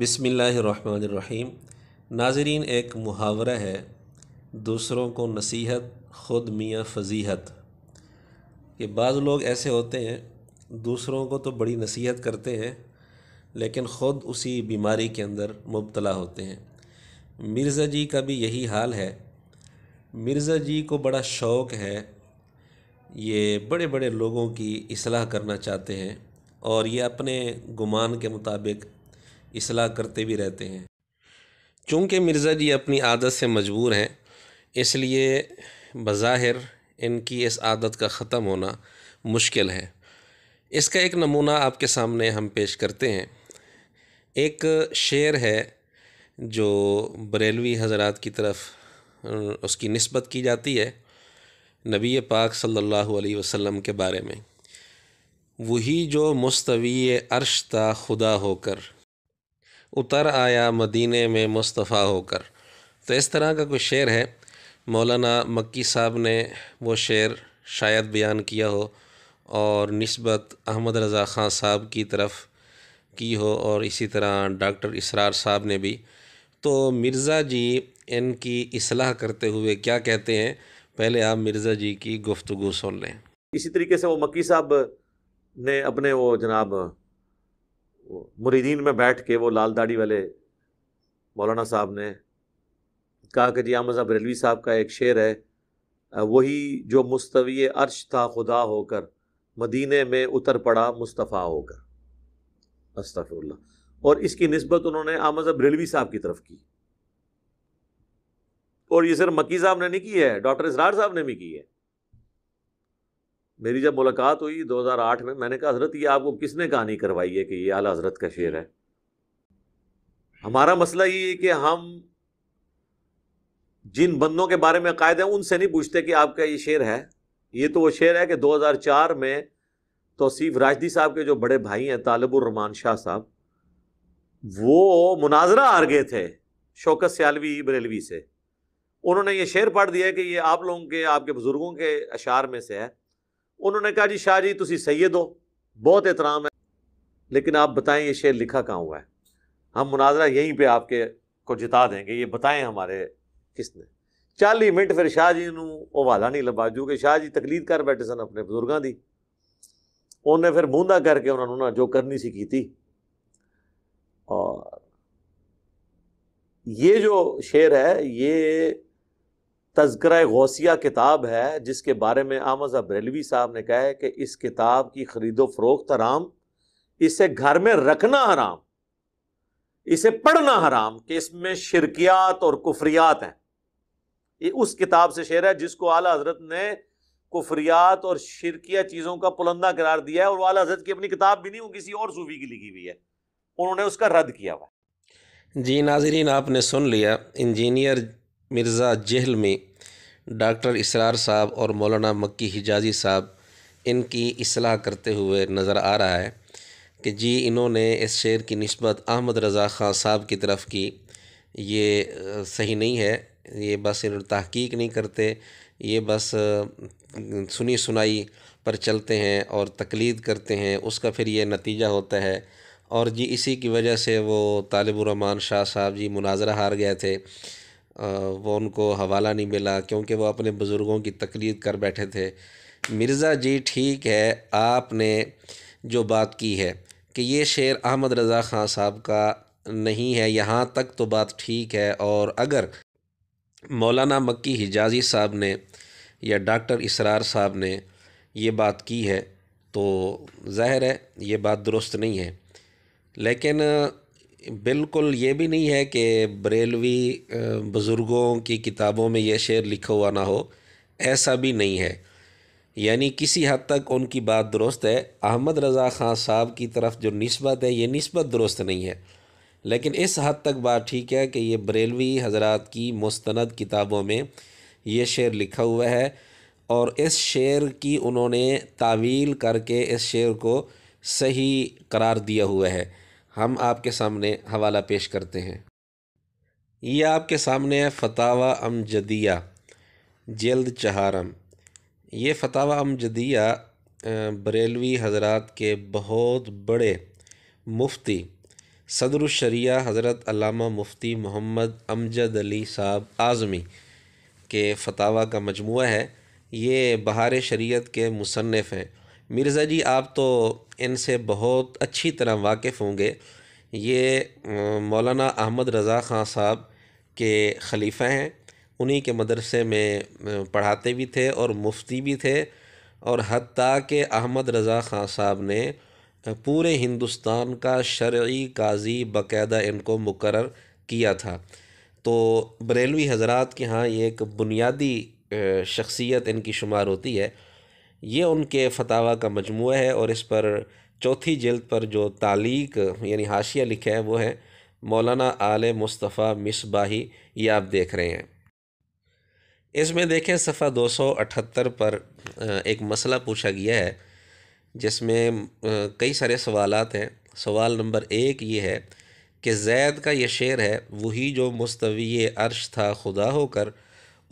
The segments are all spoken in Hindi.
बिसमीम नाजरीन एक मुहावरा है दूसरों को नसीहत ख़ुद मियाँ फजीहत कि बाज़ लोग ऐसे होते हैं दूसरों को तो बड़ी नसीहत करते हैं लेकिन ख़ुद उसी बीमारी के अंदर मुबतला होते हैं मिर्ज़ा जी का भी यही हाल है मिर्ज़ा जी को बड़ा शौक़ है ये बड़े बड़े लोगों की असलाह करना चाहते हैं और ये अपने गुमान के मुताबिक इसलाह करते भी रहते हैं चूँकि मिर्ज़ा जी अपनी आदत से मजबूर हैं इसलिए बज़ाहिर इनकी इस आदत का ख़त्म होना मुश्किल है इसका एक नमूना आपके सामने हम पेश करते हैं एक शेर है जो बरेलवी हजरात की तरफ उसकी नस्बत की जाती है नबी पाक सल्लल्लाहु अलैहि वसल्लम के बारे में वही जो मुस्तवी अरश था खुदा होकर उतर आया मदीने में मुस्तफ़ा होकर तो इस तरह का कोई शेर है मौलाना मक्की साहब ने वो शेर शायद बयान किया हो और नस्बत अहमद रज़ा ख़ान साहब की तरफ की हो और इसी तरह डॉक्टर इसरार साहब ने भी तो मिर्ज़ा जी इनकी असलाह करते हुए क्या कहते हैं पहले आप मिर्ज़ा जी की गुफ्तु सुन लें इसी तरीके से वो मक्की साहब ने अपने वो जनाब मुरीदीन में बैठ के वो लाल दाढ़ी वाले मौलाना साहब ने कहा कि जी आमजा बरेलवी साहब का एक शेर है वही जो मुस्तवी अर्श था खुदा होकर मदीने में उतर पड़ा मुस्तफ़ा होकर अस्तफ़ुल्ला और इसकी नस्बत उन्होंने आमजा बरेलवी साहब की तरफ की और ये सिर्फ मक्की साहब ने नहीं की है डॉक्टर इसरार साहब ने भी की है मेरी जब मुलाकात हुई 2008 में मैंने कहा हजरत ये आपको किसने कहानी करवाई है कि ये आला हजरत का शेर है हमारा मसला ये है कि हम जिन बंदों के बारे में कायदे उनसे नहीं पूछते कि आपका ये शेर है ये तो वो शेर है कि 2004 में तोसीफ़ राजदी साहब के जो बड़े भाई हैं तालबुररहमान शाह साहब वो मुनाजरा हार गए थे शौकत सियालवी बरेलवी से उन्होंने ये शेर पढ़ दिया कि ये आप लोगों के आपके बुज़ुर्गों के अशार में से है उन्होंने कहा जी शाह जी तुम सैयद हो बहुत एहतराम है लेकिन आप बताएं ये शेर लिखा कहाँ हुआ है हम मुनाजरा यहीं पर आपके को जिता देंगे ये बताएं हमारे किसने चाली मिनट फिर शाह जी ने नहीं लगा जो कि शाह जी तकलीद कर बैठे सन अपने बुजुर्गों की उन्हें फिर बूंदा करके उन्होंने ना जो करनी सी की थी। और ये जो शेर है ये तस्करा गौसिया किताब है जिसके बारे में आमजा बरेलवी साहब ने कहा है कि इस किताब की ख़रीदो फरोख्त हराम इसे घर में रखना हराम इसे पढ़ना हराम कि इसमें शिरकियात और कुफरियात हैं ये उस किताब से शेर है जिसको आला हजरत ने कुफरियात और शिरकिया चीज़ों का पुलंदा करार दिया है और आला हजरत की अपनी किताब भी नहीं वो किसी और सूफी की लिखी हुई है उन्होंने उसका रद्द किया हुआ जी नाजरीन आपने सुन लिया इंजीनियर मिर्ज़ा जहल में डॉक्टर इसरार साहब और मौलाना मक्की हिजाजी साहब इनकी असलाह करते हुए नज़र आ रहा है कि जी इन्होंने इस शेर की नस्बत अहमद रज़ा ख़ान साहब की तरफ की ये सही नहीं है ये बस तहकीक नहीं करते ये बस सुनी सुनाई पर चलते हैं और तकलीद करते हैं उसका फिर ये नतीजा होता है और जी इसी की वजह से वो तालिबुररहमान शाह साहब जी मुनाजरा हार गए थे वो उनको हवाला नहीं मिला क्योंकि वो अपने बुज़ुर्गों की तकलीद कर बैठे थे मिर्ज़ा जी ठीक है आपने जो बात की है कि ये शेर अहमद रज़ा ख़ान साहब का नहीं है यहाँ तक तो बात ठीक है और अगर मौलाना मक्की हिजाजी साहब ने या डॉक्टर इसरार साहब ने ये बात की है तो ज़ाहिर है ये बात दुरुस्त नहीं है लेकिन बिल्कुल ये भी नहीं है कि बरेलवी बुज़ुर्गों की किताबों में यह शेर लिखा हुआ ना हो ऐसा भी नहीं है यानी किसी हद तक उनकी बात दुरुस्त है अहमद रज़ा ख़ान साहब की तरफ जो नस्बत है ये नस्बत दुरुस्त नहीं है लेकिन इस हद तक बात ठीक है कि ये बरेलवी हजरात की मुस्ंद किताबों में ये शेर लिखा हुआ है और इस शेर की उन्होंने तावील करके इस शेर को सही करार दिया हुआ है हम आपके सामने हवाला पेश करते हैं ये आपके सामने है फतावा जदिया जल्द चहारम ये फतावा जदिया बरेलवी हजरत के बहुत बड़े मुफ्ती सदरशरिया हज़रत अलामा मुफ्ती मोहम्मद अमजद अली साहब आज़मी के फतावा का मजमू है ये बहार शरीयत के मुसनफ़ हैं मिर्ज़ा जी आप तो इनसे बहुत अच्छी तरह वाकिफ़ होंगे ये मौलाना अहमद रज़ा ख़ान साहब के खलीफ़ा हैं उन्हीं के मदरसे में पढ़ाते भी थे और मुफ्ती भी थे और हती के अहमद रज़ा ख़ान साहब ने पूरे हिंदुस्तान का शर्य काजी बाकायदा इनको मुकर किया था तो बरेलवी हज़रा के यहाँ ये एक बुनियादी शख्सियत इनकी शुमार होती है ये उनके फतावा का मजमू है और इस पर चौथी जल्द पर जो तालीक यानी हाशिया लिखा है वो है मौलाना आल मुस्तफ़ा मिसबाही ये आप देख रहे हैं इसमें देखें सफ़ा दो सौ अठहत्तर पर एक मसला पूछा गया है जिसमें कई सारे सवाल हैं सवाल नंबर एक ये है कि जैद का ये शेर है वही जो मुस्तवी अर्श था खुदा होकर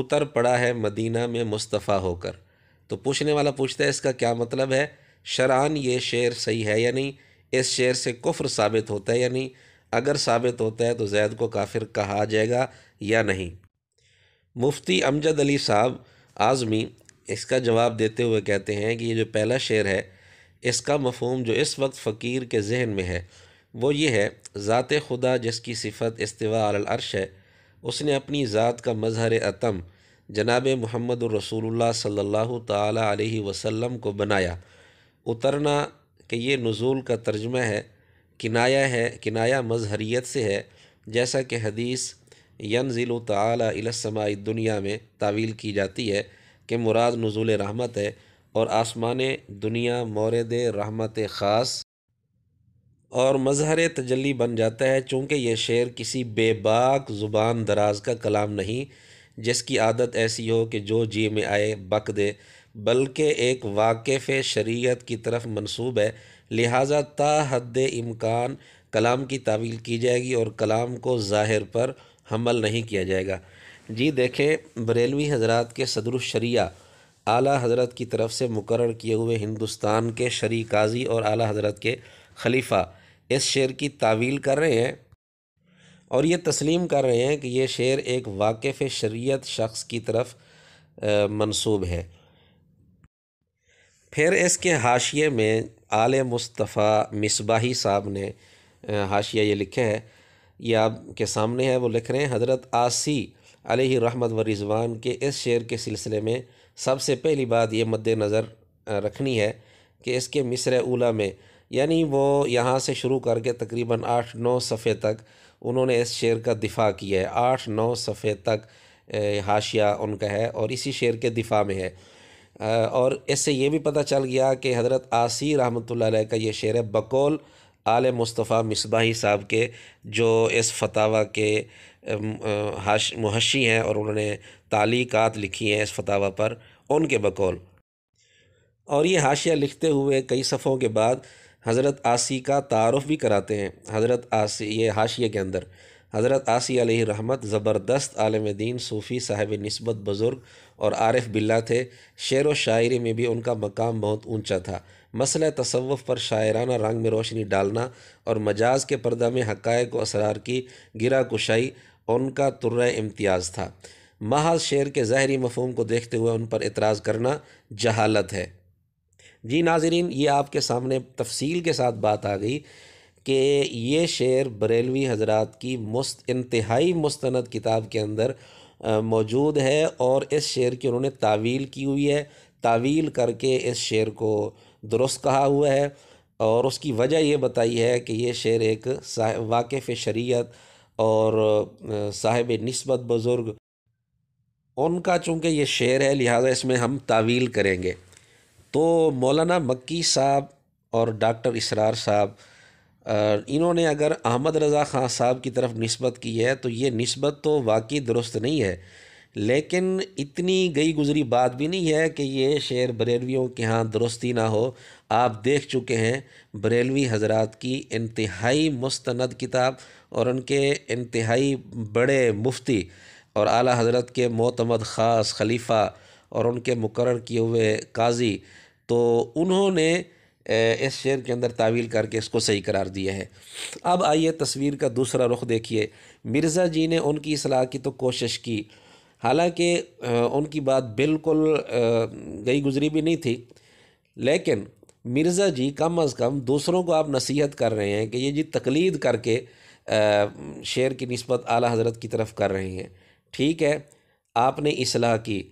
उतर पड़ा है मदीना में मुस्तफ़ा होकर तो पूछने वाला पूछता है इसका क्या मतलब है शरान ये शेर सही है या नहीं इस शेर से कुफ्र साबित होता है या नहीं अगर साबित होता है तो जैद को काफिर कहा जाएगा या नहीं मुफ्ती अमजद अली साहब आज़मी इसका जवाब देते हुए कहते हैं कि ये जो पहला शेर है इसका मफहम जो इस वक्त फ़कीर के जहन में है वो ये है ज़ात खुदा जिसकी सिफत इस्तवा अरश है उसने अपनी ज़ात का मजहर अतम जनाब मोहम्मद रसूलुल्लाह सल्लल्लाहु ताला अलैहि वसल्लम को बनाया उतरना कि ये नज़ुल का तर्जमा है किनाया है किनाया मजहरीत से है जैसा कि हदीस यनजिल तलसमाई दुनिया में तावील की जाती है कि मुराद नज़ुल रहमत है और आसमान दुनिया मोरद रहमत ख़ास और मजहर तजली बन जाता है चूँकि यह शेर किसी बेबाक ज़ुबान दराज का कलाम नहीं जिसकी आदत ऐसी हो कि जो जी में आए बक दे बल्कि एक वाकफ शरीयत की तरफ मनसूब है लिहाजा ता हद इम्कान कलाम की तावील की जाएगी और कलाम को ज़ाहिर पर हमल नहीं किया जाएगा जी देखें बरेलवी हजरात के सदरुशरिया आला हजरत की तरफ से मुकर किए हुए हिंदुस्तान के शरी काजी और आला हजरत के खलीफा इस शेर की तावील कर रहे हैं और ये तस्लीम कर रहे हैं कि ये शेर एक वाकफ़ शरीत शख्स की तरफ मंसूब है फिर इसके हाशिए में आल मुस्तफ़ा मिसबाही साहब ने हाशिया ये लिखे है ये आपके सामने है वो लिख रहे हैं हज़रत आसी अली रहमत व रिजवान के इस शेर के सिलसिले में सबसे पहली बात ये मद्द नज़र रखनी है कि इसके मिसर उला में यानी वो यहाँ से शुरू करके तकरीबन आठ नौ सफ़े तक उन्होंने इस शेर का दिफा किया है आठ नौ सफ़े तक हाशिया उनका है और इसी शेर के दिफा में है और इससे ये भी पता चल गया कि हज़रत आसी रहमत का ये शेर है बकौल आल मुस्तफ़ा मिसबाही साहब के जो इस फतावा के हाश मुहशी हैं और उन्होंने तालीक़ात लिखी हैं इस फतावा पर उनके बकौल और ये हाशिया लिखते हुए कई सफ़ों के बाद हज़रत आसी का तारफ़ भी कराते हैं हज़रत आसी ये हाशिए के अंदर हज़रत आसी रहमत ज़बरदस्त आलम दीन सूफ़ी साहिब नस्बत बुज़ुर्ग और आरफ बिल्ला थे शेर व शायरी में भी उनका मकाम बहुत ऊँचा था मसल तसवफ़ पर शायराना रंग में रोशनी डालना और मजाज के पर्दा में हक़ व असरार की गिरा कुशाई उनका तुर्र इम्तियाज़ था महाज शेर के ज़ाहरी मफहम को देखते हुए उन पर एतराज़ करना जहालत है जी नाजरीन ये आपके सामने तफसील के साथ बात आ गई कि ये शेर बरेलवी हजरात की मुस्त इंतहाई मुस्तंद किताब के अंदर मौजूद है और इस शेर की उन्होंने तावील की हुई है तावील करके इस शेर को दुरुस्त कहा हुआ है और उसकी वजह ये बताई है कि यह शेर एक वाकिफ़ शरीयत और साहिब नस्बत बुज़ुर्ग उनका चूँकि ये शेर है लिहाजा इसमें हम तावील करेंगे तो मौलाना मक्की साहब और डॉक्टर इसरार साहब इन्होंने अगर अहमद रज़ा ख़ान साहब की तरफ नस्बत की है तो ये नस्बत तो वाकई दुरुस्त नहीं है लेकिन इतनी गई गुजरी बात भी नहीं है कि ये शेर बरेलवियों के यहाँ दुरुस्ती ना हो आप देख चुके हैं बरेलवी हजरात की इंतहाई मुस्तंद किताब और उनके इंतहाई बड़े मुफ्ती और आला हजरत के मोतमद ख़ास खलीफ़ा और उनके मुकर किए हुए काजी तो उन्होंने इस शेर के अंदर तावील करके इसको सही करार दिया है अब आइए तस्वीर का दूसरा रुख देखिए मिर्ज़ा जी ने उनकी असलाह की तो कोशिश की हालांकि उनकी बात बिल्कुल गई गुजरी भी नहीं थी लेकिन मिर्ज़ा जी कम अज़ कम दूसरों को आप नसीहत कर रहे हैं कि ये जी तकलीद करके शेर की नस्बत आला हज़रत की तरफ कर रहे हैं ठीक है आपने असलाह की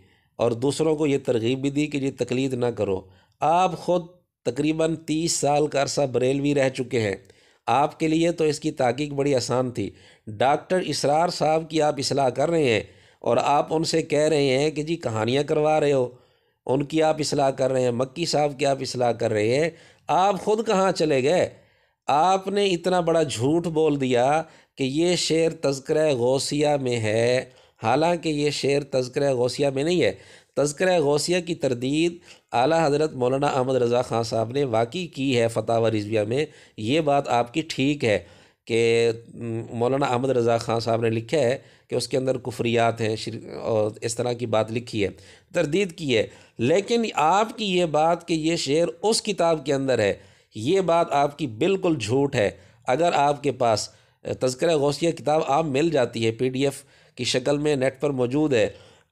और दूसरों को ये तरगीब भी दी कि ये तकलीद ना करो आप ख़ुद तकरीबन तीस साल का अरसा बरेलवी रह चुके हैं आपके लिए तो इसकी तहकीक बड़ी आसान थी डॉक्टर इसरार साहब की आप इसलाह कर रहे हैं और आप उनसे कह रहे हैं कि जी कहानियाँ करवा रहे हो उनकी आप इसलाह कर रहे हैं मक्की साहब की आप इसलाह कर रहे हैं आप ख़ुद कहाँ चले गए आपने इतना बड़ा झूठ बोल दिया कि ये शेर तस्कर गौसिया में है हालांकि ये शेर तस्कर गौसिया में नहीं है तस्कर गौसिया की तरदीद आला हज़रत मौलाना अहमद रज़ा ख़ान साहब ने वाकई की है व रिजविया में ये बात आपकी ठीक है कि मौलाना अहमद रज़ा ख़ान साहब ने लिखा है कि उसके अंदर कुफरियात हैं और इस तरह की बात लिखी है तरदीद की है लेकिन आपकी ये बात कि ये शेर उस किताब के अंदर है ये बात आपकी बिल्कुल झूठ है अगर आपके पास तस्कर गौसिया किताब आप मिल जाती है पी डी एफ़ की शक्ल में नेट पर मौजूद है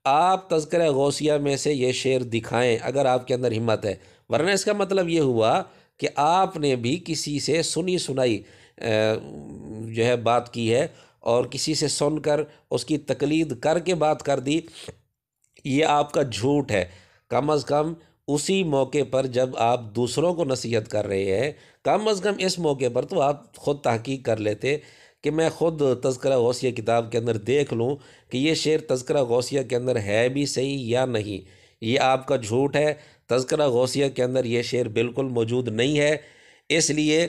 आप तस्कर गौसिया में से ये शेर दिखाएं अगर आपके अंदर हिम्मत है वरना इसका मतलब ये हुआ कि आपने भी किसी से सुनी सुनाई जो है बात की है और किसी से सुनकर उसकी तकलीद करके बात कर दी ये आपका झूठ है कम अज़ कम उसी मौके पर जब आप दूसरों को नसीहत कर रहे हैं कम अज़ कम इस मौके पर तो आप ख़ुद तहकीक कर लेते कि मैं ख़ुद तस्करा गौसिया किताब के अंदर देख लूँ कि ये शेर तस्करा गौसिया के अंदर है भी सही या नहीं ये आपका झूठ है तस्करा गौसिया के अंदर ये शेर बिल्कुल मौजूद नहीं है इसलिए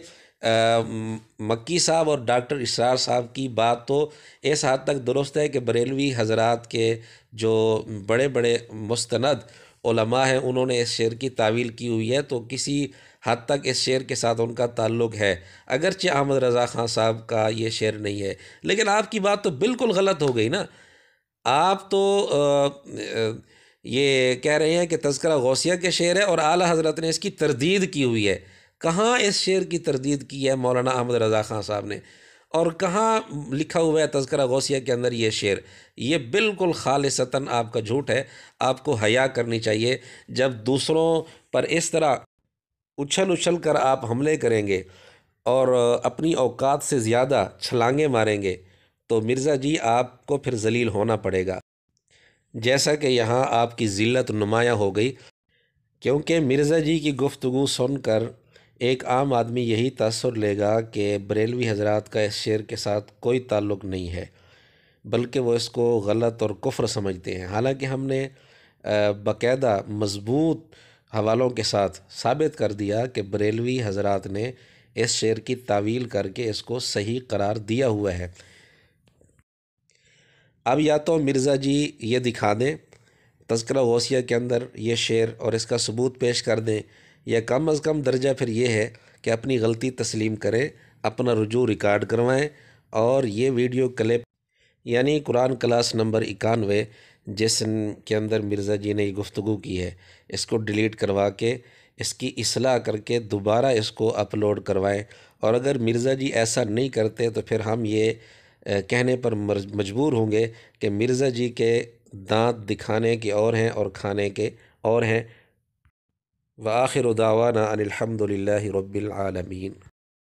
मक्की साहब और डॉक्टर इसरार साहब की बात तो इस हद तक दुरुस्त है कि बरेलवी हजरात के जो बड़े बड़े मुस्ंद हैं उन्होंने इस शेर की तावील की हुई है तो किसी हद तक इस शेर के साथ उनका ताल्लुक है अगरचे अहमद रज़ा ख़ान साहब का ये शेर नहीं है लेकिन आपकी बात तो बिल्कुल गलत हो गई ना आप तो ये कह रहे हैं कि तस्करा गौसिया के शेर है और आला हज़रत ने इसकी तरदीद की हुई है कहाँ इस शेर की तरदीद की है मौलाना अहमद रज़ा ख़ान साहब ने और कहाँ लिखा हुआ है तस्करा गौसिया के अंदर ये शेर ये बिल्कुल खालसता आपका झूठ है आपको हया करनी चाहिए जब दूसरों पर इस तरह उछल उछल कर आप हमले करेंगे और अपनी औकात से ज़्यादा छलांगे मारेंगे तो मिर्ज़ा जी आपको फिर जलील होना पड़ेगा जैसा कि यहाँ आपकी ज़िल्त नुमाया हो गई क्योंकि मिर्ज़ा जी की गुफ्तु सुनकर एक आम आदमी यही तसर लेगा कि बरेलवी हजरात का इस शेर के साथ कोई ताल्लुक़ नहीं है बल्कि वो इसको गलत और कुफ्र समझते हैं हालांकि हमने बाकायदा मजबूत हवालों के साथ साबित कर दिया कि बरेलवी हजरत ने इस शेर की तावील करके इसको सही करार दिया हुआ है अब या तो मिर्ज़ा जी ये दिखा दें तस्करा गौसिया के अंदर ये शेर और इसका सबूत पेश कर दें या कम अज़ कम दर्जा फिर ये है कि अपनी गलती तस्लीम करें अपना रुजू रिकॉर्ड करवाएं और ये वीडियो क्लिप यानी कुरान क्लास नंबर इक्यानवे जिस के अंदर मिर्ज़ा जी ने गुफ्तु की है इसको डिलीट करवा के इसकी असलाह करके दोबारा इसको अपलोड करवाएं और अगर मिर्ज़ा जी ऐसा नहीं करते तो फिर हम ये कहने पर मजबूर होंगे कि मिर्ज़ा जी के दांत दिखाने के और हैं और खाने के और हैं व आखिर उदावाना अनिलहमदिल्ला रबालमीन